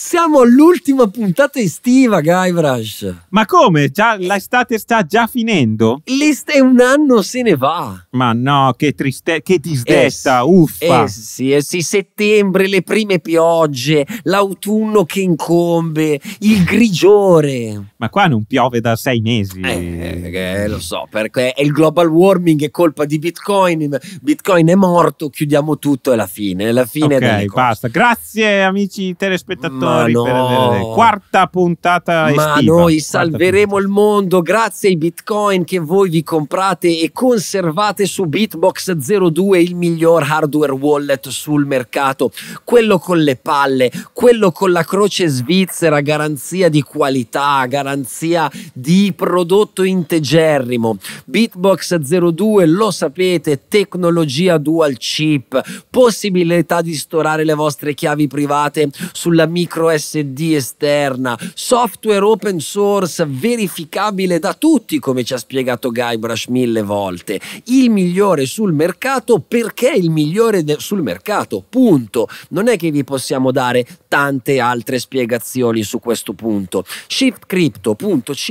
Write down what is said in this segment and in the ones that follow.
Siamo all'ultima puntata estiva, Guybrush. Ma come? Già, l'estate sta già finendo? L'estate un anno se ne va. Ma no, che tristezza, che disdetta, eh, uffa. Eh sì, eh sì, settembre, le prime piogge, l'autunno che incombe, il grigiore. Ma qua non piove da sei mesi. Eh, eh lo so, perché è il global warming, è colpa di Bitcoin, Bitcoin è morto, chiudiamo tutto, è la fine, è la fine. Ok, basta. Grazie amici telespettatori. Ma Story no. quarta puntata Ma estiva. noi salveremo puntata. il mondo grazie ai bitcoin che voi vi comprate e conservate su Bitbox 02, il miglior hardware wallet sul mercato. Quello con le palle, quello con la croce svizzera, garanzia di qualità, garanzia di prodotto integerrimo. Bitbox 02, lo sapete, tecnologia dual chip, possibilità di storare le vostre chiavi private sulla micro micro SD esterna, software open source verificabile da tutti, come ci ha spiegato Guybrush mille volte, il migliore sul mercato perché il migliore sul mercato, punto. Non è che vi possiamo dare tante altre spiegazioni su questo punto. Shiftcrypto.ch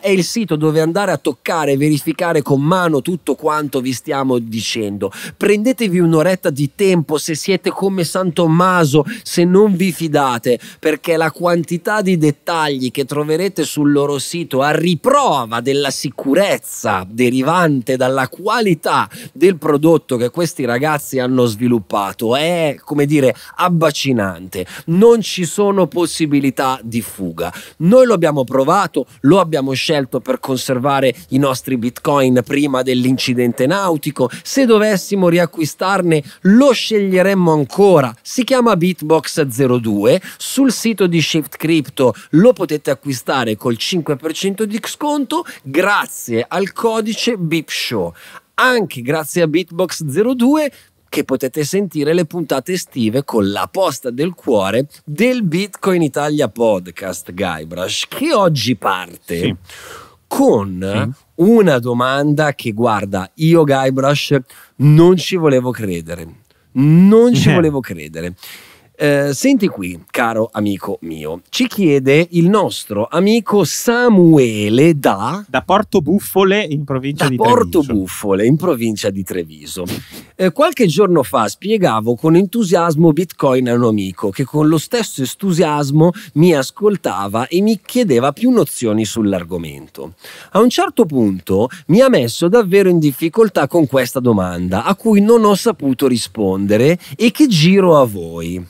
è il sito dove andare a toccare e verificare con mano tutto quanto vi stiamo dicendo. Prendetevi un'oretta di tempo se siete come San Tommaso, se non vi fidate, perché la quantità di dettagli che troverete sul loro sito a riprova della sicurezza derivante dalla qualità del prodotto che questi ragazzi hanno sviluppato è, come dire, abbacinante. Non ci sono possibilità di fuga. Noi lo abbiamo provato, lo abbiamo scelto per conservare i nostri bitcoin prima dell'incidente nautico. Se dovessimo riacquistarne, lo sceglieremmo ancora. Si chiama Bitbox 02 sul sito di Shift Crypto lo potete acquistare col 5% di sconto grazie al codice BIPSHOW. Anche grazie a Bitbox02 che potete sentire le puntate estive con la posta del cuore del Bitcoin Italia podcast Guybrush che oggi parte sì. con sì. una domanda che guarda io Guybrush non ci volevo credere non ci eh. volevo credere eh, senti qui, caro amico mio, ci chiede il nostro amico Samuele da... Da Porto Buffole in provincia da di Treviso. Porto Buffole in provincia di Treviso. Eh, qualche giorno fa spiegavo con entusiasmo Bitcoin a un amico che con lo stesso entusiasmo mi ascoltava e mi chiedeva più nozioni sull'argomento. A un certo punto mi ha messo davvero in difficoltà con questa domanda a cui non ho saputo rispondere e che giro a voi.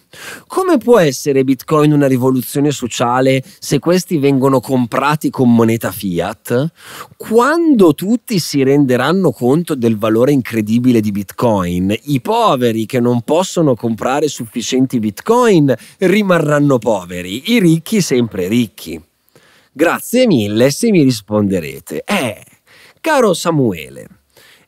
Come può essere Bitcoin una rivoluzione sociale se questi vengono comprati con moneta fiat? Quando tutti si renderanno conto del valore incredibile di Bitcoin, i poveri che non possono comprare sufficienti Bitcoin rimarranno poveri, i ricchi sempre ricchi. Grazie mille se mi risponderete. Eh, caro Samuele.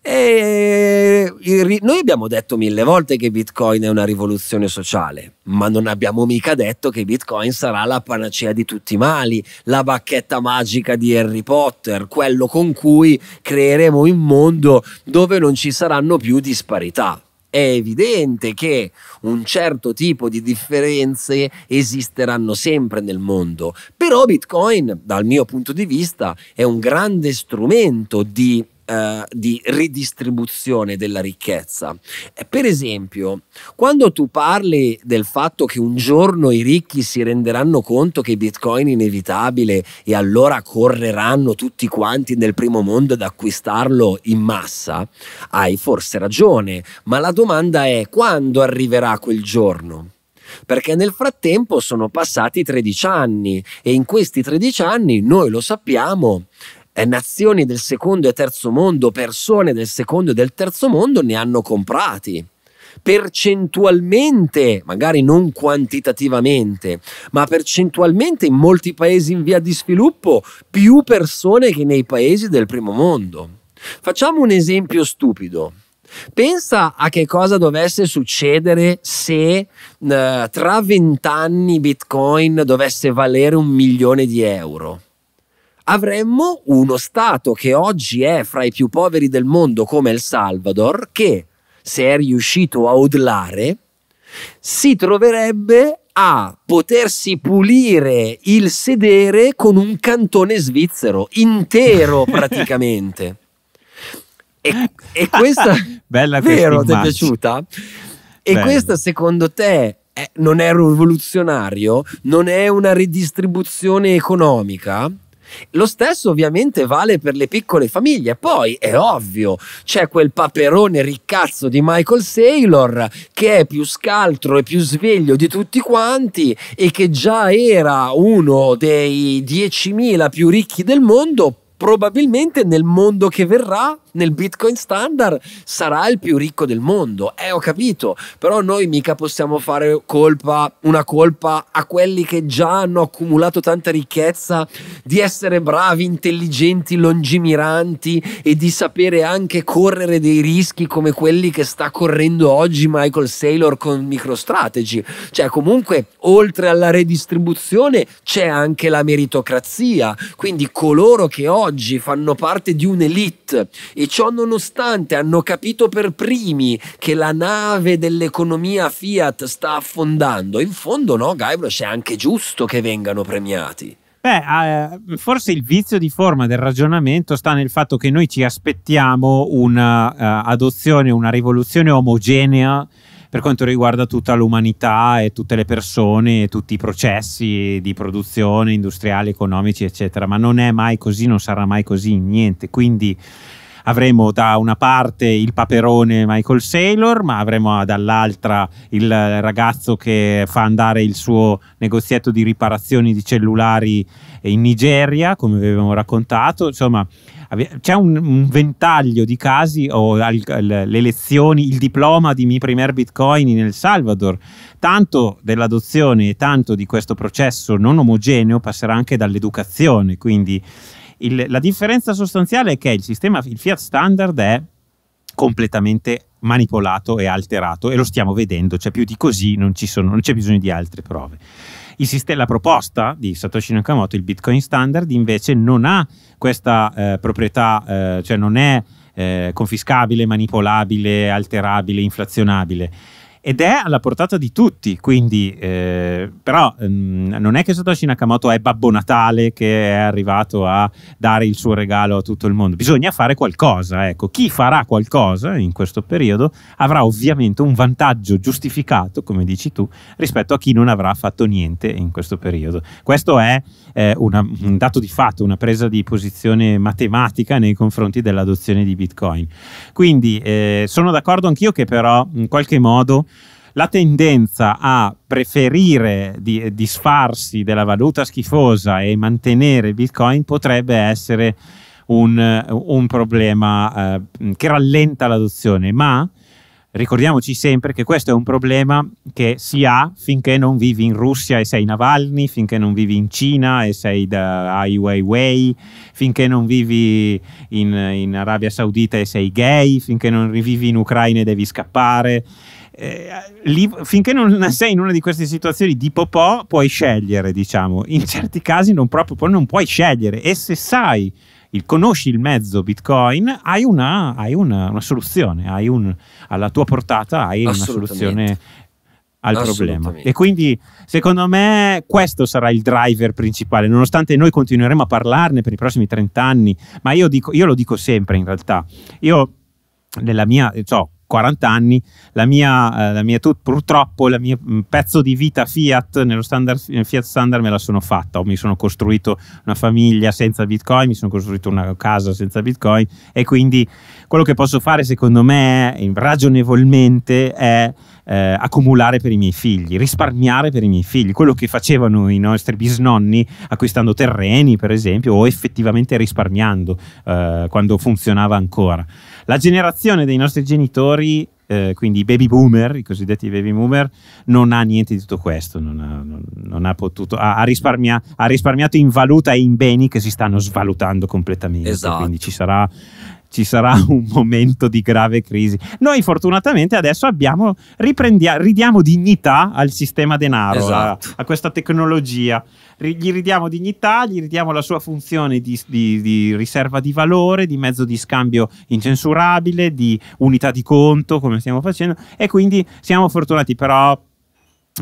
E eh, noi abbiamo detto mille volte che Bitcoin è una rivoluzione sociale, ma non abbiamo mica detto che Bitcoin sarà la panacea di tutti i mali, la bacchetta magica di Harry Potter, quello con cui creeremo un mondo dove non ci saranno più disparità. È evidente che un certo tipo di differenze esisteranno sempre nel mondo, però Bitcoin, dal mio punto di vista, è un grande strumento di eh, di ridistribuzione della ricchezza. Eh, per esempio, quando tu parli del fatto che un giorno i ricchi si renderanno conto che Bitcoin è inevitabile e allora correranno tutti quanti nel primo mondo ad acquistarlo in massa, hai forse ragione, ma la domanda è quando arriverà quel giorno? perché nel frattempo sono passati 13 anni e in questi 13 anni noi lo sappiamo, eh, nazioni del secondo e terzo mondo, persone del secondo e del terzo mondo ne hanno comprati percentualmente, magari non quantitativamente, ma percentualmente in molti paesi in via di sviluppo più persone che nei paesi del primo mondo. Facciamo un esempio stupido. Pensa a che cosa dovesse succedere se eh, tra vent'anni Bitcoin dovesse valere un milione di euro avremmo uno Stato che oggi è fra i più poveri del mondo come El Salvador, che se è riuscito a odlare, si troverebbe a potersi pulire il sedere con un cantone svizzero intero praticamente. e, e, questa... Bella questa Vero, ti è piaciuta? E questa secondo te è, non è rivoluzionario? Non è una ridistribuzione economica? Lo stesso ovviamente vale per le piccole famiglie. Poi è ovvio, c'è quel paperone riccazzo di Michael Saylor che è più scaltro e più sveglio di tutti quanti e che già era uno dei 10.000 più ricchi del mondo, probabilmente nel mondo che verrà nel Bitcoin standard sarà il più ricco del mondo. Eh, ho capito, però noi mica possiamo fare colpa, una colpa a quelli che già hanno accumulato tanta ricchezza di essere bravi, intelligenti, lungimiranti e di sapere anche correre dei rischi come quelli che sta correndo oggi Michael Saylor con MicroStrategy. Cioè, comunque, oltre alla redistribuzione c'è anche la meritocrazia, quindi coloro che oggi fanno parte di un'elite e ciò nonostante hanno capito per primi che la nave dell'economia Fiat sta affondando. In fondo no, Guybrush è anche giusto che vengano premiati. Beh, eh, forse il vizio di forma del ragionamento sta nel fatto che noi ci aspettiamo un'adozione, eh, uh, una rivoluzione omogenea per quanto riguarda tutta l'umanità e tutte le persone e tutti i processi di produzione industriali, economici, eccetera. Ma non è mai così, non sarà mai così, niente. Quindi avremo da una parte il paperone Michael Saylor, ma avremo dall'altra il ragazzo che fa andare il suo negozietto di riparazioni di cellulari in Nigeria, come avevamo raccontato. Insomma, c'è un, un ventaglio di casi o le elezioni, il diploma di Mi Primer Bitcoin in El Salvador. Tanto dell'adozione e tanto di questo processo non omogeneo passerà anche dall'educazione, quindi il, la differenza sostanziale è che il sistema, il Fiat standard è completamente manipolato e alterato e lo stiamo vedendo, cioè più di così non, sono, non c'è bisogno di altre prove. Sistema, la proposta di Satoshi Nakamoto, il Bitcoin standard, invece non ha questa eh, proprietà, eh, cioè non è eh, confiscabile, manipolabile, alterabile, inflazionabile ed è alla portata di tutti, quindi eh, però mh, ehm, non è che Satoshi Nakamoto è Babbo Natale che è arrivato a dare il suo regalo a tutto il mondo, bisogna fare qualcosa, ecco, chi farà qualcosa in questo periodo avrà ovviamente un vantaggio giustificato, come dici tu, rispetto a chi non avrà fatto niente in questo periodo. Questo è eh, una, un dato di fatto, una presa di posizione matematica nei confronti dell'adozione di Bitcoin. Quindi eh, sono d'accordo anch'io che però in qualche modo la tendenza a preferire di, disfarsi della valuta schifosa e mantenere Bitcoin potrebbe essere un, un problema eh, che rallenta l'adozione, ma ricordiamoci sempre che questo è un problema che si ha finché non vivi in Russia e sei Navalny, finché non vivi in Cina e sei da Ai Weiwei, finché non vivi in, in Arabia Saudita e sei gay, finché non vivi in Ucraina e devi scappare eh, lì, finché non sei in una di queste situazioni di popò, puoi scegliere, diciamo. In certi casi non proprio, poi non puoi scegliere. E se sai, il, conosci il mezzo Bitcoin, hai una, hai una, una soluzione, hai un, alla tua portata hai una soluzione al problema. E quindi secondo me questo sarà il driver principale, nonostante noi continueremo a parlarne per i prossimi 30 anni, ma io, dico, io lo dico sempre in realtà. Io nella mia, so, 40 anni, la mia, eh, la mia, purtroppo il mio mm, pezzo di vita Fiat, nello standard, nel eh, Fiat Standard me la sono fatta, mi sono costruito una famiglia senza Bitcoin, mi sono costruito una casa senza Bitcoin e quindi quello che posso fare secondo me ragionevolmente è eh, accumulare per i miei figli, risparmiare per i miei figli, quello che facevano i nostri bisnonni acquistando terreni per esempio o effettivamente risparmiando eh, quando funzionava ancora. La generazione dei nostri genitori, eh, quindi i baby boomer, i cosiddetti baby boomer, non ha niente di tutto questo, non ha, non, non ha potuto, ha, ha, risparmia, ha risparmiato in valuta e in beni che si stanno svalutando completamente. Esatto. Quindi ci esatto. sarà ci sarà un momento di grave crisi. Noi fortunatamente adesso abbiamo, ridiamo dignità al sistema denaro, esatto. a, a, questa tecnologia. gli ridiamo dignità, gli ridiamo la sua funzione di, di, di, riserva di valore, di mezzo di scambio incensurabile, di unità di conto, come stiamo facendo, e quindi siamo fortunati, però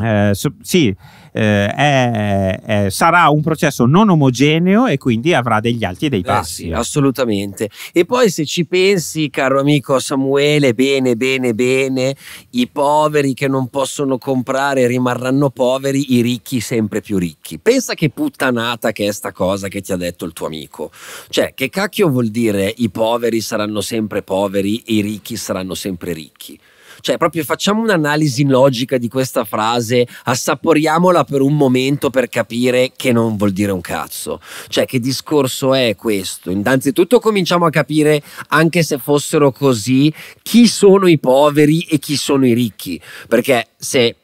eh, so, sì, eh, è, è, sarà un processo non omogeneo e quindi avrà degli alti e dei eh bassi. Eh sì, assolutamente. E poi se ci pensi, caro amico Samuele, bene, bene, bene, i poveri che non possono comprare rimarranno poveri, i ricchi sempre più ricchi. Pensa che puttanata che è sta cosa che ti ha detto il tuo amico. Cioè, che cacchio vuol dire i poveri saranno sempre poveri, e i ricchi saranno sempre ricchi? Cioè, proprio facciamo un'analisi logica di questa frase, assaporiamola per un momento per capire che non vuol dire un cazzo. Cioè, che discorso è questo? Innanzitutto cominciamo a capire, anche se fossero così, chi sono i poveri e chi sono i ricchi. Perché se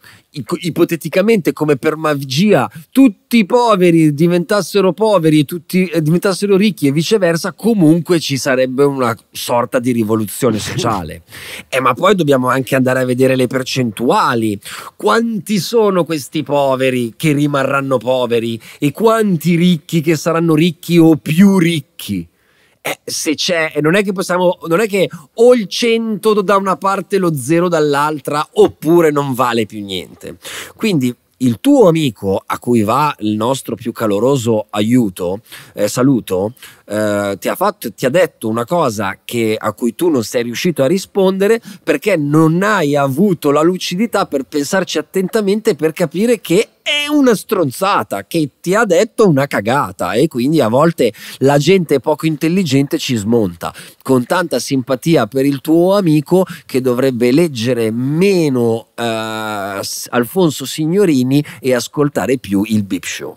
ipoteticamente come per magia tutti i poveri diventassero poveri e tutti eh, diventassero ricchi e viceversa, comunque ci sarebbe una sorta di rivoluzione sociale. eh, ma poi dobbiamo anche andare a vedere le percentuali. Quanti sono questi poveri che rimarranno poveri e quanti ricchi che saranno ricchi o più ricchi? Eh, se c'è, non è che possiamo, non è che o il 100 da una parte lo 0 dall'altra, oppure non vale più niente. Quindi il tuo amico a cui va il nostro più caloroso aiuto, eh, saluto, eh, ti, ha fatto, ti ha detto una cosa che, a cui tu non sei riuscito a rispondere perché non hai avuto la lucidità per pensarci attentamente per capire che è una stronzata che ti ha detto una cagata e quindi a volte la gente poco intelligente ci smonta con tanta simpatia per il tuo amico che dovrebbe leggere meno eh, Alfonso Signorini e ascoltare più il Bip Show.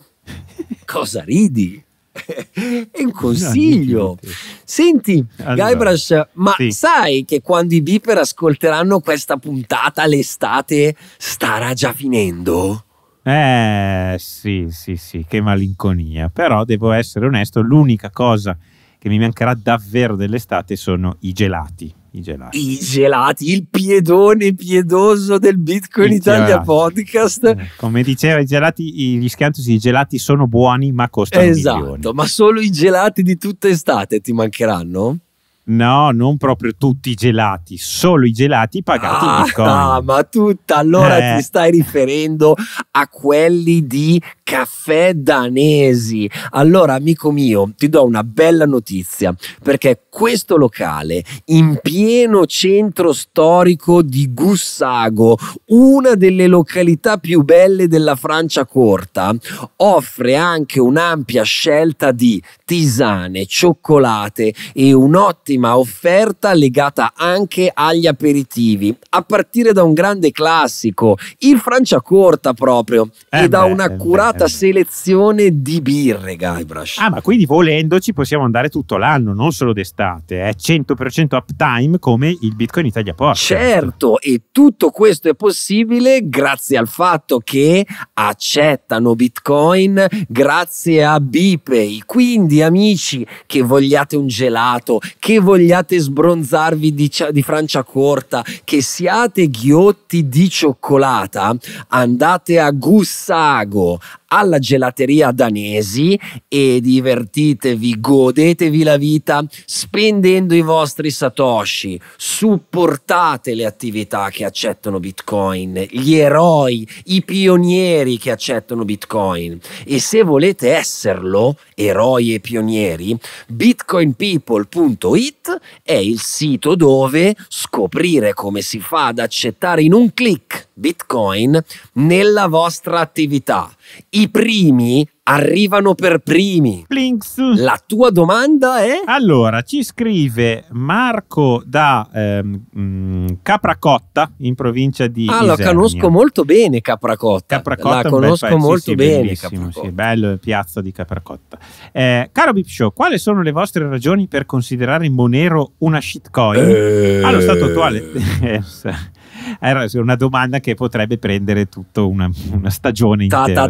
Cosa ridi? è un consiglio. Senti, allora, Guybrush, ma sì. sai che quando i beeper ascolteranno questa puntata l'estate starà già finendo? Eh sì, sì, sì, che malinconia. Però devo essere onesto, l'unica cosa che mi mancherà davvero dell'estate sono i gelati. I gelati. I gelati, il piedone piedoso del Bitcoin I Italia gelati. Podcast. Eh, come diceva, i gelati, gli scantusi, i gelati sono buoni ma costano esatto, Esatto, ma solo i gelati di tutta estate ti mancheranno? No, non proprio tutti i gelati, solo i gelati pagati ah, in Bitcoin. Ah, ma tutta, allora eh. ti stai riferendo a quelli di caffè danesi. Allora, amico mio, ti do una bella notizia, perché questo locale in pieno centro storico di Gussago, una delle località più belle della Francia corta, offre anche un'ampia scelta di tisane, cioccolate e un'ottima grandissima offerta legata anche agli aperitivi, a partire da un grande classico, il Franciacorta proprio, eh e beh, da un'accurata eh, eh selezione di birre, Guybrush. Ah, ma quindi volendoci possiamo andare tutto l'anno, non solo d'estate, è eh? 100% uptime come il Bitcoin Italia Porta. Certo, e tutto questo è possibile grazie al fatto che accettano Bitcoin grazie a Bipay. Quindi amici che vogliate un gelato, che vogliate vogliate sbronzarvi di, di Francia corta, che siate ghiotti di cioccolata, andate a Gussago, alla gelateria danesi e divertitevi, godetevi la vita spendendo i vostri satoshi, supportate le attività che accettano Bitcoin, gli eroi, i pionieri che accettano Bitcoin e se volete esserlo, eroi e pionieri, bitcoinpeople.it è il sito dove scoprire come si fa ad accettare in un clic Bitcoin nella vostra attività i primi arrivano per primi. Blinks. La tua domanda è? Allora, ci scrive Marco da ehm, mm, Capracotta, in provincia di Ah, Isernia. la conosco molto bene Capracotta. Capracotta la conosco paese, molto sì, bene. Sì, bello il piazzo di Capracotta. Eh, caro Bipshow, quali sono le vostre ragioni per considerare Monero una shitcoin? Eh. Allo stato attuale... Eh, era una domanda che potrebbe prendere tutta una, una stagione intera.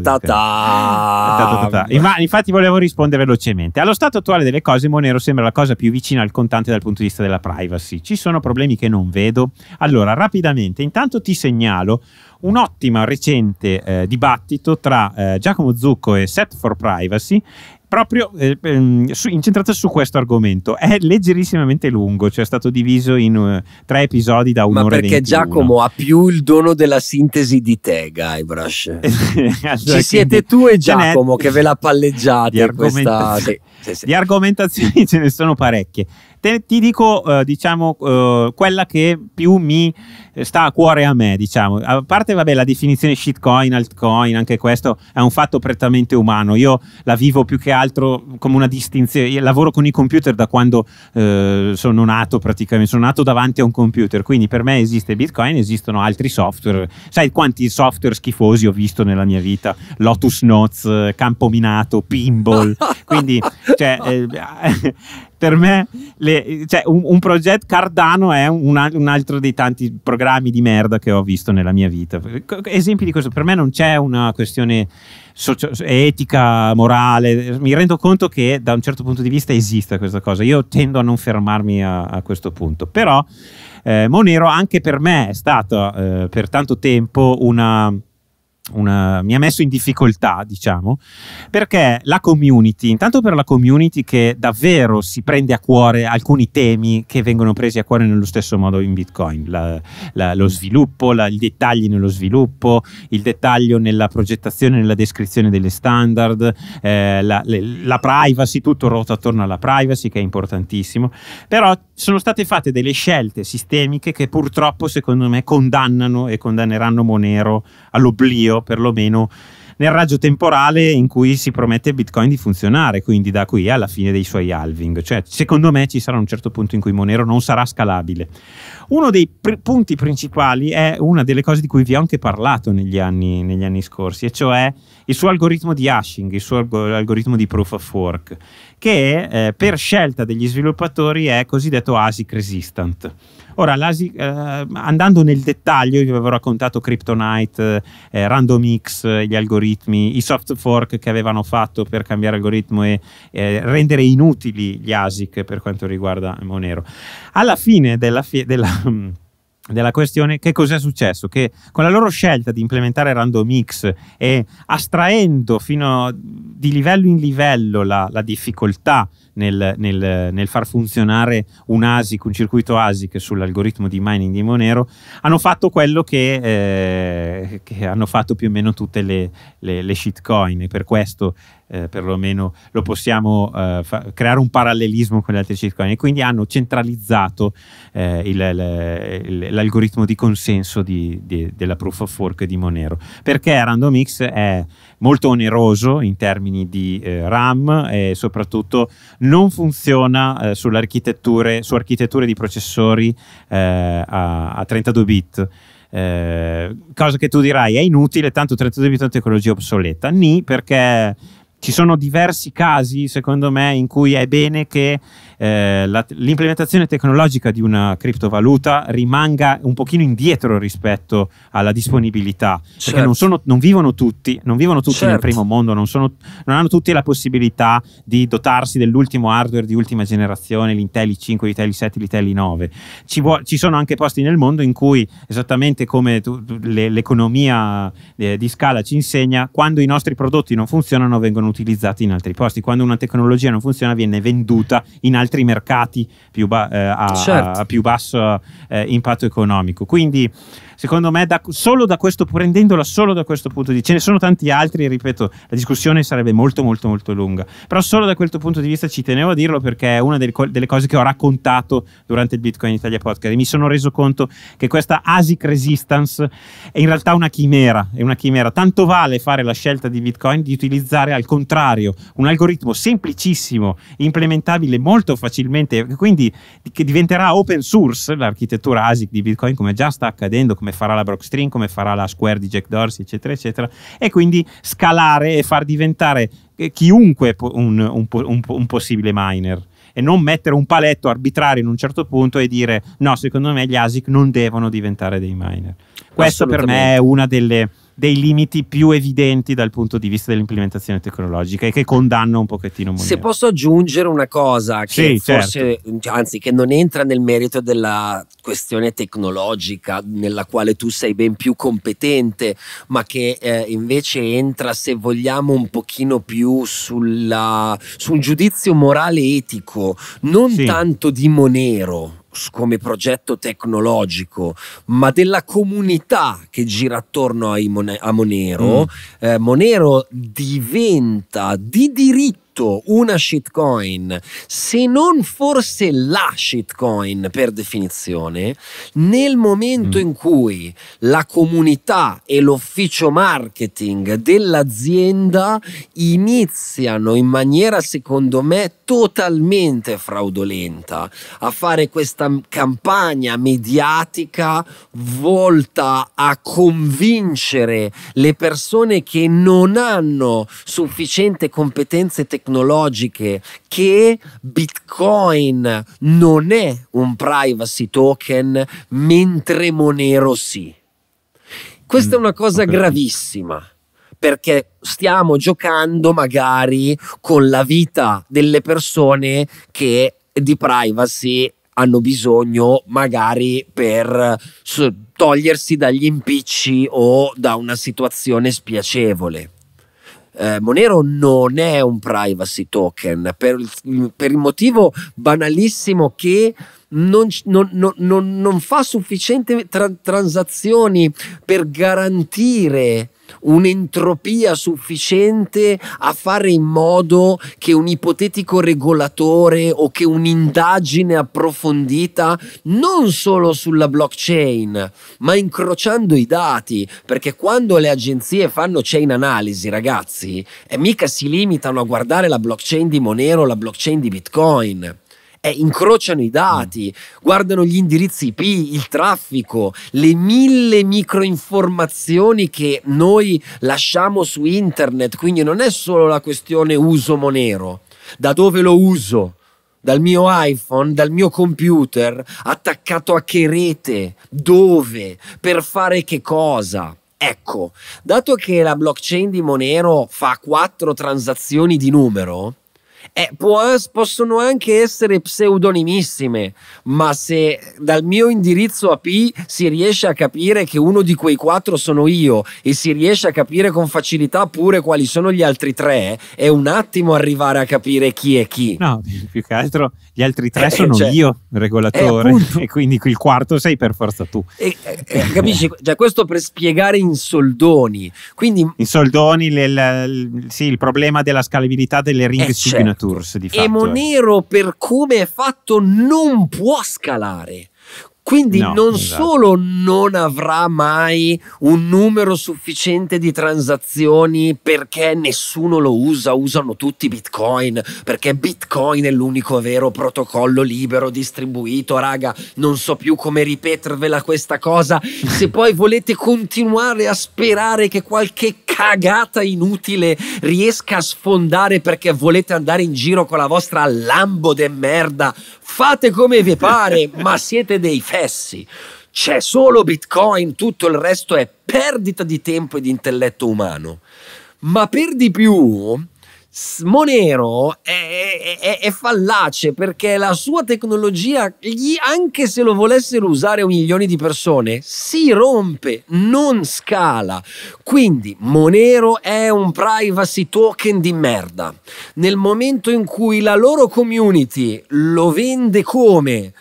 infatti volevo rispondere velocemente. Allo stato attuale delle cose Monero sembra la cosa più vicina al contante dal punto di vista della privacy. Ci sono problemi che non vedo? Allora, rapidamente, intanto ti segnalo un ottimo recente eh, dibattito tra eh, Giacomo Zucco e Set for Privacy proprio eh, ehm, su, incentrata su questo argomento. È leggerissimamente lungo, cioè è stato diviso in uh, tre episodi da un'ora. e Ma perché 21. Giacomo ha più il dono della sintesi di te, Guybrush. allora, cioè, Ci siete tu e Giacomo che ve la palleggiate questa... Sì sì, di argomentazioni ce ne sono parecchie. Te, ti dico, eh, diciamo, eh, quella che più mi eh, sta a cuore a me, diciamo. A parte, vabbè, la definizione shitcoin, altcoin, anche questo è un fatto prettamente umano. Io la vivo più che altro come una distinzione. Io lavoro con i computer da quando eh, sono nato praticamente, sono nato davanti a un computer, quindi per me esiste Bitcoin, esistono altri software. Sai quanti software schifosi ho visto nella mia vita? Lotus Notes, eh, Campominato, Pinball. Quindi cioè, eh, per me le, cioè, un, un progetto Cardano è un, un, altro dei tanti programmi di merda che ho visto nella mia vita. Esempi di questo, per me non c'è una questione socio- etica, morale, mi rendo conto che da un certo punto di vista esista questa cosa, io tendo a non fermarmi a, a questo punto, però eh, Monero anche per me è stata eh, per tanto tempo una una, mi ha messo in difficoltà, diciamo, perché la community, intanto per la community che davvero si prende a cuore alcuni temi che vengono presi a cuore nello stesso modo in Bitcoin, la, la, lo sviluppo, la, i dettagli nello sviluppo, il dettaglio nella progettazione, nella descrizione delle standard, eh, la, la privacy, tutto ruota attorno alla privacy che è importantissimo, però sono state fatte delle scelte sistemiche che purtroppo secondo me condannano e condanneranno Monero all'oblio periodo, perlomeno nel raggio temporale in cui si promette Bitcoin di funzionare, quindi da qui alla fine dei suoi halving. Cioè, secondo me ci sarà un certo punto in cui Monero non sarà scalabile. Uno dei pr- punti principali è una delle cose di cui vi ho anche parlato negli anni, negli anni scorsi, e cioè il suo algoritmo di hashing, il suo algoritmo di proof of work, che eh, per scelta degli sviluppatori è cosiddetto ASIC resistant. Ora, eh, andando nel dettaglio, vi avevo raccontato Kryptonite, eh, X, gli algoritmi, i soft fork che avevano fatto per cambiare algoritmo e eh, rendere inutili gli ASIC per quanto riguarda Monero. Alla fine della, fi- della della questione, che cos'è successo? Che con la loro scelta di implementare random Randomix e astraendo fino di livello in livello la, la difficoltà nel, nel, nel, far funzionare un ASIC, un circuito ASIC sull'algoritmo di mining di Monero, hanno fatto quello che, eh, che hanno fatto più o meno tutte le, le, le shitcoin per questo eh, perlomeno lo possiamo eh, fa- creare un parallelismo con le altre shitcoin e quindi hanno centralizzato eh, il, il, l'algoritmo di consenso di, di, della proof of work di Monero perché RandomX è molto oneroso in termini di eh, RAM e soprattutto non funziona eh, su architetture di processori eh, a, a 32 bit. Eh, cosa che tu dirai è inutile, tanto 32 bit è una tecnologia obsoleta. Ni, perché ci sono diversi casi, secondo me, in cui è bene che eh, la, l'implementazione tecnologica di una criptovaluta rimanga un pochino indietro rispetto alla disponibilità, certo. perché non, certo. sono, non, vivono tutti, non vivono tutti certo. nel primo mondo, non, sono, non, hanno tutti la possibilità di dotarsi dell'ultimo hardware di ultima generazione, l'Intel 5, l'Intel 7, l'Intel 9. Ci, vuo, ci, sono anche posti nel mondo in cui, esattamente come tu, le, l'economia eh, di scala ci insegna, quando i nostri prodotti non funzionano vengono vengono utilizzati in altri posti. Quando una tecnologia non funziona viene venduta in altri mercati più ba- eh, a, certo. a, più basso eh, impatto economico. Quindi secondo me, da, solo da questo, prendendola solo da questo punto di vista, ce ne sono tanti altri, ripeto, la discussione sarebbe molto molto molto lunga, però solo da questo punto di vista ci tenevo a dirlo perché è una delle cose che ho raccontato durante il Bitcoin Italia Podcast e mi sono reso conto che questa ASIC resistance è in realtà una chimera, è una chimera, tanto vale fare la scelta di Bitcoin di utilizzare al contrario un algoritmo semplicissimo, implementabile molto facilmente, quindi che diventerà open source l'architettura ASIC di Bitcoin come già sta accadendo, come come farà la Brockstream, come farà la Square di Jack Dorsey, eccetera, eccetera, e quindi scalare e far diventare eh, chiunque un, un, un, un possibile miner e non mettere un paletto arbitrario in un certo punto e dire no, secondo me gli ASIC non devono diventare dei miner. Questo per me è una delle dei limiti più evidenti dal punto di vista dell'implementazione tecnologica e che condanna un pochettino Monero. Se posso aggiungere una cosa che sì, forse, certo. anzi che non entra nel merito della questione tecnologica nella quale tu sei ben più competente, ma che eh, invece entra se vogliamo un pochino più sulla, su un giudizio morale etico, non sì. tanto di Monero come progetto tecnologico, ma della comunità che gira attorno a, Monero, mm. eh, Monero diventa di diritto tutto una shitcoin, se non forse la shitcoin per definizione, nel momento mm. in cui la comunità e l'ufficio marketing dell'azienda iniziano in maniera secondo me totalmente fraudolenta a fare questa campagna mediatica volta a convincere le persone che non hanno sufficiente competenze tecnologiche tecnologiche che Bitcoin non è un privacy token mentre Monero sì. Questa è una cosa okay. gravissima perché stiamo giocando magari con la vita delle persone che di privacy hanno bisogno magari per togliersi dagli impicci o da una situazione spiacevole eh, Monero non è un privacy token per, per il motivo banalissimo che non, non, non, non fa sufficienti tra transazioni per garantire un'entropia sufficiente a fare in modo che un ipotetico regolatore o che un'indagine approfondita non solo sulla blockchain, ma incrociando i dati, perché quando le agenzie fanno chain analisi, ragazzi, e eh, mica si limitano a guardare la blockchain di Monero o la blockchain di Bitcoin eh, incrociano i dati, mm. guardano gli indirizzi IP, il traffico, le mille microinformazioni che noi lasciamo su internet, quindi non è solo la questione uso monero, da dove lo uso, dal mio iPhone, dal mio computer, attaccato a che rete, dove, per fare che cosa. Ecco, dato che la blockchain di Monero fa quattro transazioni di numero, eh, può, possono anche essere pseudonimissime, ma se dal mio indirizzo AP si riesce a capire che uno di quei quattro sono io e si riesce a capire con facilità pure quali sono gli altri tre, eh, è un attimo arrivare a capire chi è chi. No, più che altro gli altri tre eh, sono cioè, io, eh, regolatore, eh, e quindi il quarto sei per forza tu. Eh, eh, capisci? Cioè, questo per spiegare in soldoni. Quindi, in soldoni le, le, le, sì, il problema della scalabilità delle ring eh, signatures. Certo. Di fatto, e eh. Monero, per come è fatto, non può scalare. Quindi no, non esatto. solo non avrà mai un numero sufficiente di transazioni perché nessuno lo usa, usano tutti Bitcoin, perché Bitcoin è l'unico vero protocollo libero distribuito, raga, non so più come ripetervela questa cosa. Se poi volete continuare a sperare che qualche cagata inutile riesca a sfondare perché volete andare in giro con la vostra lambo de merda, fate come vi pare, ma siete dei ferri interessi. C'è solo Bitcoin, tutto il resto è perdita di tempo e di intelletto umano. Ma per di più, Monero è, è, è, fallace perché la sua tecnologia, anche se lo volessero usare milioni di persone, si rompe, non scala. Quindi Monero è un privacy token di merda. Nel momento in cui la loro community lo vende come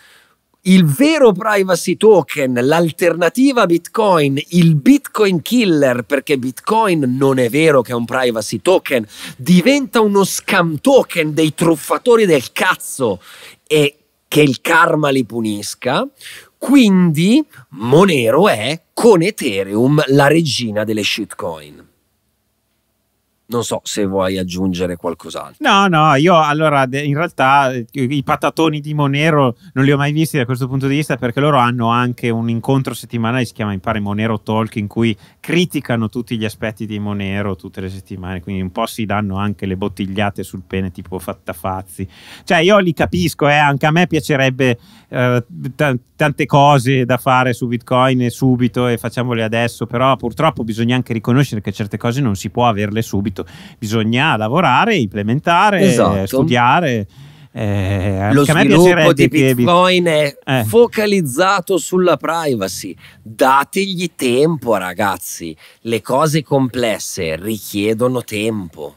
il vero privacy token, l'alternativa a Bitcoin, il Bitcoin killer, perché Bitcoin non è vero che è un privacy token, diventa uno scam token dei truffatori del cazzo e che il karma li punisca. Quindi Monero è con Ethereum la regina delle shitcoin. Non so se vuoi aggiungere qualcos'altro. No, no, io allora in realtà eh, i patatoni di Monero non li ho mai visti da questo punto di vista perché loro hanno anche un incontro settimanale, si chiama mi Monero Talk, in cui criticano tutti gli aspetti di Monero tutte le settimane, quindi un po' si danno anche le bottigliate sul pene tipo fattafazzi. Cioè io li capisco, eh, anche a me piacerebbe eh, tante cose da fare su Bitcoin subito e facciamole adesso, però purtroppo bisogna anche riconoscere che certe cose non si può averle subito detto, bisogna lavorare, implementare, esatto. studiare. Eh, lo sviluppo di Bitcoin che... è eh. focalizzato sulla privacy. Dategli tempo, ragazzi. Le cose complesse richiedono tempo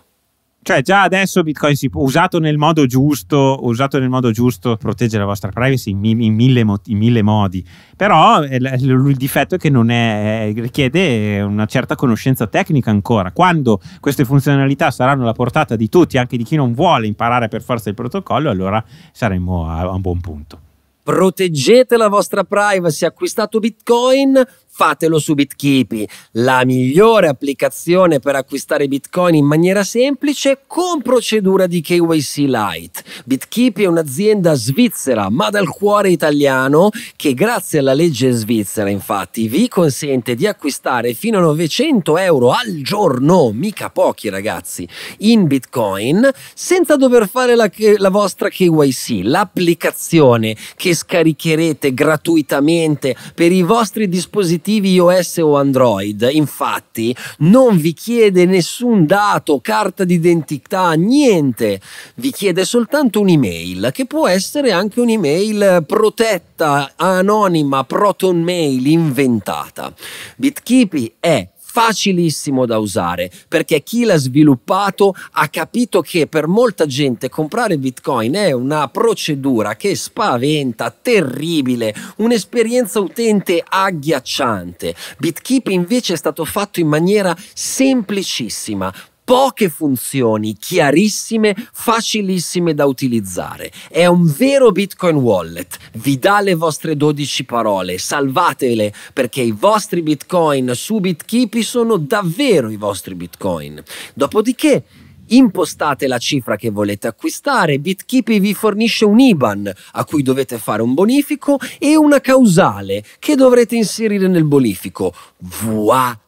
cioè già adesso Bitcoin si può, usato nel modo giusto, usato nel modo giusto protegge la vostra privacy in, in, mille, in mille, modi, però il, eh, il difetto è che è, richiede una certa conoscenza tecnica ancora. Quando queste funzionalità saranno alla portata di tutti, anche di chi non vuole imparare per forza il protocollo, allora saremmo a, a un buon punto. Proteggete la vostra privacy, acquistato Bitcoin, fatelo su BitKeepy, la migliore applicazione per acquistare Bitcoin in maniera semplice con procedura di KYC Lite. BitKeepy è un'azienda svizzera ma dal cuore italiano che grazie alla legge svizzera infatti vi consente di acquistare fino a 900 euro al giorno, mica pochi ragazzi, in Bitcoin senza dover fare la, la vostra KYC, l'applicazione che scaricherete gratuitamente per i vostri dispositivi dispositivi iOS o Android, infatti, non vi chiede nessun dato, carta d'identità, niente. Vi chiede soltanto un'email, che può essere anche un'email protetta, anonima, proton mail inventata. BitKeepy è facilissimo da usare perché chi l'ha sviluppato ha capito che per molta gente comprare bitcoin è una procedura che spaventa, terribile, un'esperienza utente agghiacciante. BitKeep invece è stato fatto in maniera semplicissima, poche funzioni chiarissime, facilissime da utilizzare. È un vero Bitcoin wallet. Vi dà le vostre 12 parole, salvatele perché i vostri Bitcoin su BitKeepy sono davvero i vostri Bitcoin. Dopodiché impostate la cifra che volete acquistare, BitKeepy vi fornisce un IBAN a cui dovete fare un bonifico e una causale che dovrete inserire nel bonifico. Voilà!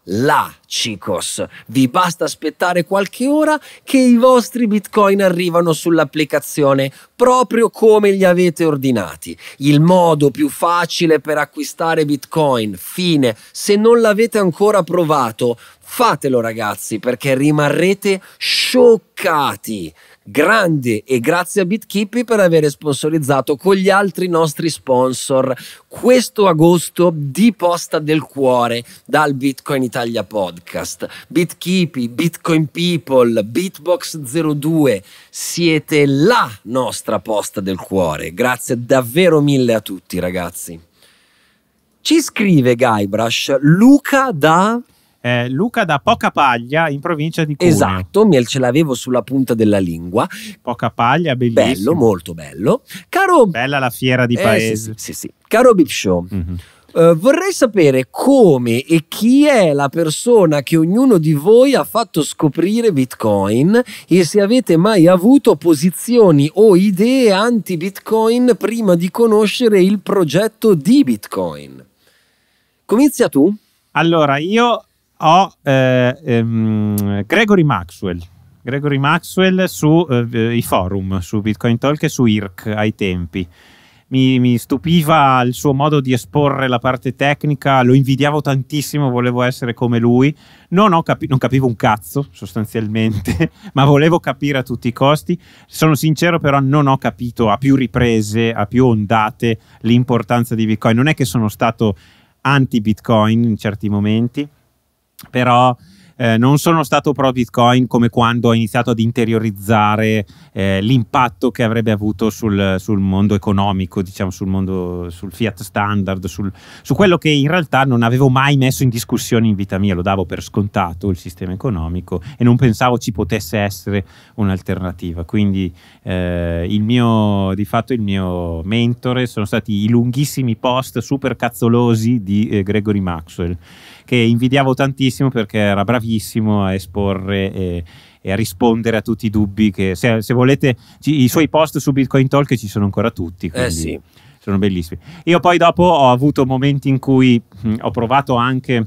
Chicos, vi basta aspettare qualche ora che i vostri bitcoin arrivano sull'applicazione proprio come li avete ordinati. Il modo più facile per acquistare bitcoin, fine, se non l'avete ancora provato, Fatelo ragazzi perché rimarrete scioccati. Grande e grazie a BitKeepy per aver sponsorizzato con gli altri nostri sponsor questo agosto di posta del cuore dal Bitcoin Italia Podcast. BitKeepy, Bitcoin People, Bitbox02, siete la nostra posta del cuore. Grazie davvero mille a tutti ragazzi. Ci scrive Guybrush Luca da eh, Luca da Poca Paglia in provincia di Cuneo. Esatto, me ce l'avevo sulla punta della lingua. Poca Paglia, bellissimo. Bello, molto bello. Caro... Bella la fiera di eh, paese. Sì, sì, sì. Caro Bip Show. Mm-hmm. Uh, vorrei sapere come e chi è la persona che ognuno di voi ha fatto scoprire Bitcoin e se avete mai avuto posizioni o idee anti-Bitcoin prima di conoscere il progetto di Bitcoin. Comincia tu. Allora, io ho eh, ehm, Gregory Maxwell. Gregory Maxwell sui eh, forum, su Bitcoin Talk e su IRC ai tempi. Mi, mi, stupiva il suo modo di esporre la parte tecnica, lo invidiavo tantissimo, volevo essere come lui. Non, capi- non capivo un cazzo sostanzialmente, ma volevo capire a tutti i costi. Sono sincero, però, non ho capito a più riprese, a più ondate l'importanza di Bitcoin. Non è che sono stato anti-Bitcoin in certi momenti però eh, non sono stato pro Bitcoin come quando ho iniziato ad interiorizzare eh, l'impatto che avrebbe avuto sul, sul, mondo economico, diciamo sul mondo, sul fiat standard, sul, su quello che in realtà non avevo mai messo in discussione in vita mia, lo davo per scontato il sistema economico e non pensavo ci potesse essere un'alternativa. Quindi eh, il mio, di fatto il mio mentore sono stati i lunghissimi post super cazzolosi di eh, Gregory Maxwell che invidiavo tantissimo perché era bravissimo a esporre e, e a rispondere a tutti i dubbi che se, se volete ci, i suoi post su Bitcoin Talk ci sono ancora tutti eh sì. sono bellissimi io poi dopo ho avuto momenti in cui mh, hm, ho provato anche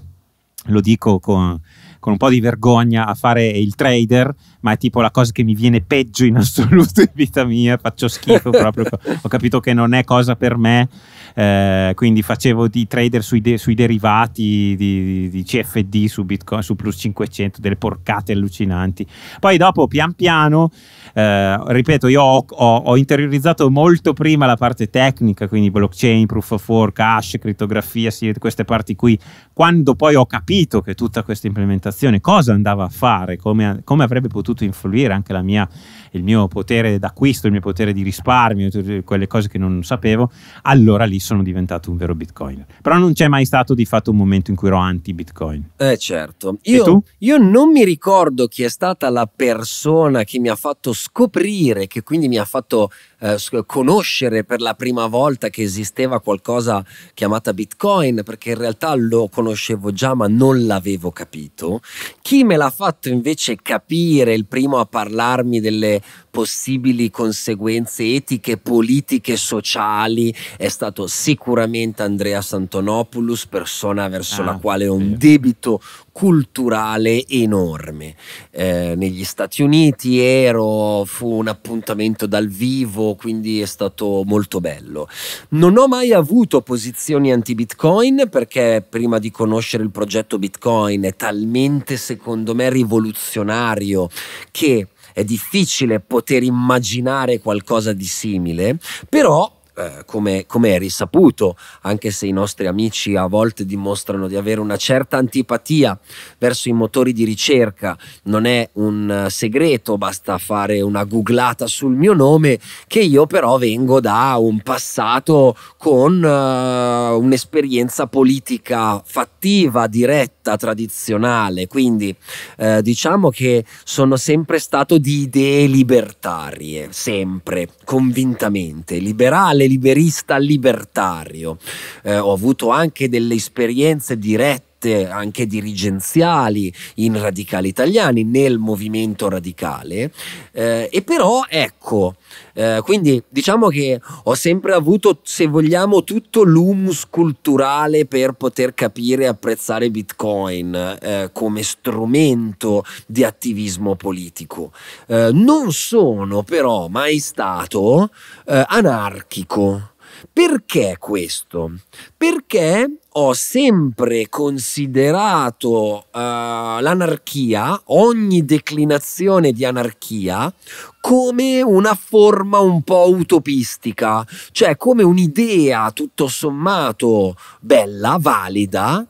lo dico con, con un po' di vergogna a fare il trader ma è tipo la cosa che mi viene peggio in assoluto in vita mia, faccio schifo proprio, ho capito che non è cosa per me, eh, quindi facevo di trader sui, de- sui derivati di, di, CFD su Bitcoin, su plus 500, delle porcate allucinanti. Poi dopo pian piano, eh, ripeto, io ho, ho, ho interiorizzato molto prima la parte tecnica, quindi blockchain, proof of work, hash, criptografia, queste parti qui, quando poi ho capito che tutta questa implementazione cosa andava a fare, come, come avrebbe potuto potuto influire anche mia, il mio potere d'acquisto, il mio potere di risparmio, quelle cose che non sapevo, allora lì sono diventato un vero bitcoiner. Però non c'è mai stato di fatto un momento in cui ero anti-bitcoin. Eh certo. Io, io non mi ricordo chi è stata la persona che mi ha fatto scoprire, che quindi mi ha fatto eh, conoscere per la prima volta che esisteva qualcosa chiamata Bitcoin, perché in realtà lo conoscevo già ma non l'avevo capito. Chi me l'ha fatto invece capire, il primo a parlarmi delle possibili conseguenze etiche, politiche, sociali, è stato sicuramente Andrea Santonopoulos, persona verso ah, la quale ho un debito culturale enorme. Eh, negli Stati Uniti ero, fu un appuntamento dal vivo, quindi è stato molto bello. Non ho mai avuto posizioni anti-Bitcoin perché prima di conoscere il progetto Bitcoin è talmente secondo me rivoluzionario che è difficile poter immaginare qualcosa di simile, però eh, come, come, è risaputo, anche se i nostri amici a volte dimostrano di avere una certa antipatia verso i motori di ricerca, non è un eh, segreto, basta fare una googlata sul mio nome, che io però vengo da un passato con eh, un'esperienza politica fattiva, diretta, tradizionale, quindi eh, diciamo che sono sempre stato di idee libertarie, sempre, convintamente, liberale liberista libertario. Eh, ho avuto anche delle esperienze dirette liste anche dirigenziali in radicali italiani, nel movimento radicale. Eh, e però ecco, eh, quindi diciamo che ho sempre avuto, se vogliamo, tutto l'humus culturale per poter capire e apprezzare Bitcoin eh, come strumento di attivismo politico. Eh, non sono però mai stato eh, anarchico. Perché questo? Perché ho sempre considerato uh, l'anarchia, ogni declinazione di anarchia, come una forma un po' utopistica, cioè come un'idea tutto sommato bella, valida,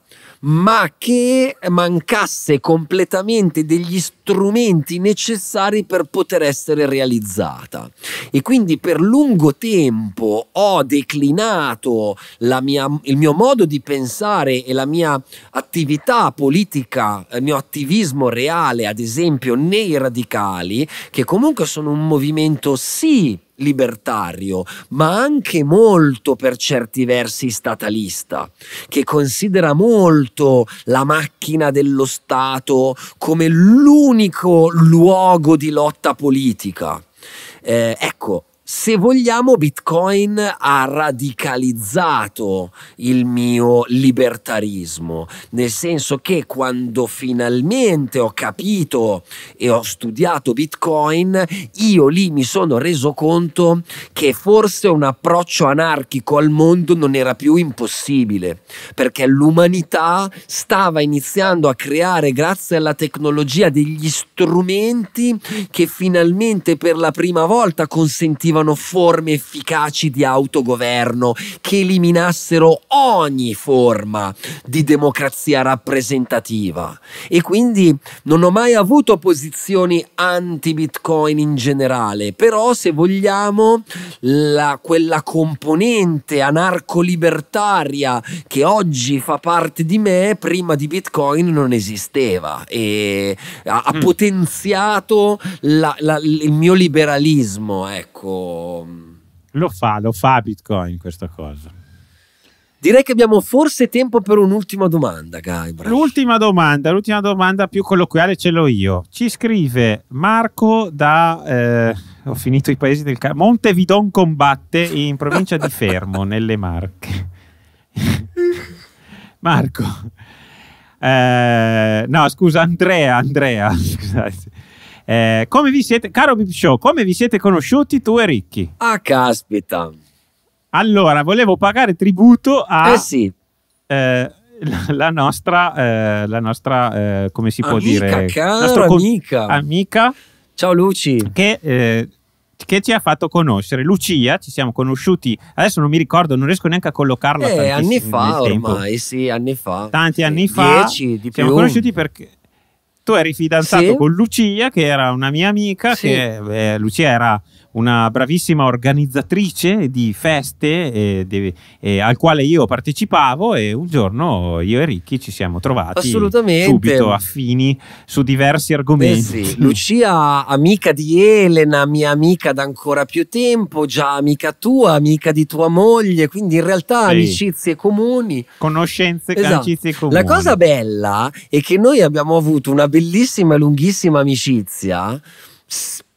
ma che mancasse completamente degli strumenti necessari per poter essere realizzata. E quindi per lungo tempo ho declinato mia, il mio modo di pensare e la mia attività politica, il mio attivismo reale, ad esempio nei radicali, che comunque sono un movimento sì libertario, ma anche molto per certi versi statalista, che considera molto la macchina dello Stato come l'unico luogo di lotta politica. Eh, ecco, se vogliamo, Bitcoin ha radicalizzato il mio libertarismo, nel senso che quando finalmente ho capito e ho studiato Bitcoin, io lì mi sono reso conto che forse un approccio anarchico al mondo non era più impossibile, perché l'umanità stava iniziando a creare, grazie alla tecnologia, degli strumenti che finalmente per la prima volta consentivano servivano forme efficaci di autogoverno che eliminassero ogni forma di democrazia rappresentativa e quindi non ho mai avuto posizioni anti-Bitcoin in generale, però se vogliamo la, quella componente anarco-libertaria che oggi fa parte di me prima di Bitcoin non esisteva e ha, ha mm. potenziato la, la, il mio liberalismo, ecco. Lo fa, lo fa Bitcoin questa cosa. Direi che abbiamo forse tempo per un'ultima domanda, Gaibra. L'ultima domanda, l'ultima domanda più colloquiale ce l'ho io. Ci scrive Marco da... Eh, ho finito i paesi del... Montevidon combatte in provincia di Fermo, nelle Marche. Marco. Eh, no, scusa, Andrea, Andrea, scusate. Eh, come vi siete, caro Bip Show, come vi siete conosciuti tu e Ricchi? Ah, caspita. Allora, volevo pagare tributo a... Eh sì. Eh, la nostra, eh, la nostra eh, come si può amica, dire? Cara amica. amica. Ciao Luci. Che, eh, che, ci ha fatto conoscere. Lucia, ci siamo conosciuti, adesso non mi ricordo, non riesco neanche a collocarla. Eh, anni fa ormai, sì, anni fa. Tanti anni fa. Dieci, di ci siamo conosciuti perché tu eri fidanzato sì. con Lucia, che era una mia amica, sì. che eh, Lucia era una bravissima organizzatrice di feste eh, de, eh, al quale io partecipavo e un giorno io e Ricchi ci siamo trovati subito affini su diversi eh argomenti. Eh sì. Lucia, amica di Elena, mia amica da ancora più tempo, già amica tua, amica di tua moglie, quindi in realtà sì. amicizie comuni. Conoscenze, esatto. amicizie comuni. La cosa bella è che noi abbiamo avuto una bellissima lunghissima amicizia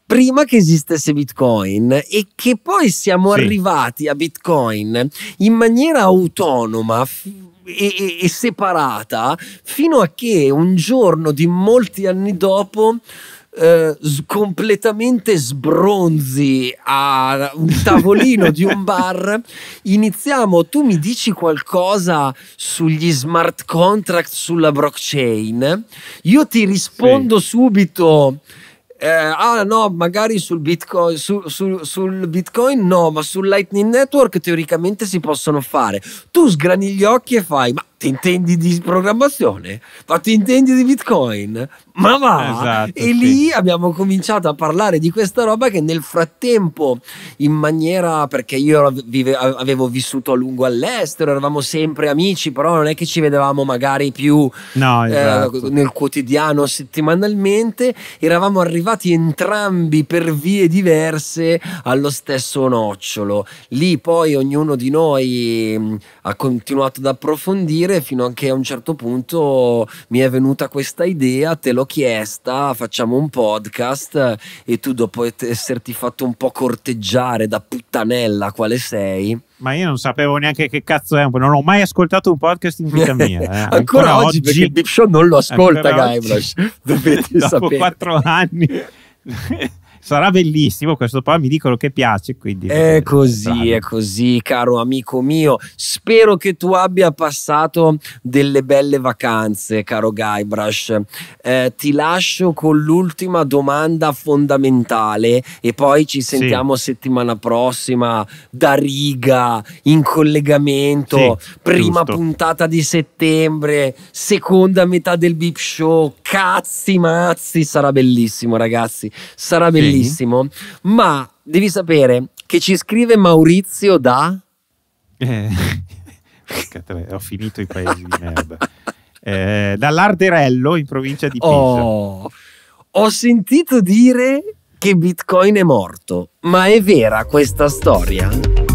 prima che esistesse Bitcoin e che poi siamo sì. arrivati a Bitcoin in maniera autonoma e, e, e, separata fino a che un giorno di molti anni dopo eh, completamente sbronzi a un tavolino di un bar iniziamo tu mi dici qualcosa sugli smart contract sulla blockchain io ti rispondo sì. subito eh, ah no, magari sul Bitcoin, su, su, sul Bitcoin no, ma sul Lightning Network teoricamente si possono fare. Tu sgrani gli occhi e fai, ma ti intendi di programmazione? Ma ti intendi di Bitcoin? Ma va! Esatto, e lì sì. abbiamo cominciato a parlare di questa roba che nel frattempo, in maniera perché io vive, avevo vissuto a lungo all'estero, eravamo sempre amici, però non è che ci vedevamo magari più no, eh, esatto. eh, nel quotidiano, settimanalmente, eravamo arrivati entrambi per vie diverse allo stesso nocciolo. Lì poi ognuno di noi ha continuato ad approfondire partire fino a che a un certo punto mi è venuta questa idea, te l'ho chiesta, facciamo un podcast e tu dopo esserti fatto un po' corteggiare da puttanella quale sei. Ma io non sapevo neanche che cazzo è, non ho mai ascoltato un podcast in vita mia. Eh. ancora, ancora oggi, oggi, perché il Bip Show non lo ascolta Guybrush, dovete dopo sapere. Dopo quattro anni sarà bellissimo questo poi mi dicono che piace quindi è così strano. è così caro amico mio spero che tu abbia passato delle belle vacanze caro Guybrush eh, ti lascio con l'ultima domanda fondamentale e poi ci sentiamo sì. settimana prossima da riga in collegamento sì, prima giusto. puntata di settembre seconda metà del beep show cazzi mazzi sarà bellissimo ragazzi sarà bellissimo bellissimo, ma devi sapere che ci scrive Maurizio da... Eh, ho finito i paesi di merda. Eh, dall'Arderello in provincia di Pisa. Oh, ho sentito dire che Bitcoin è morto, ma è vera questa storia?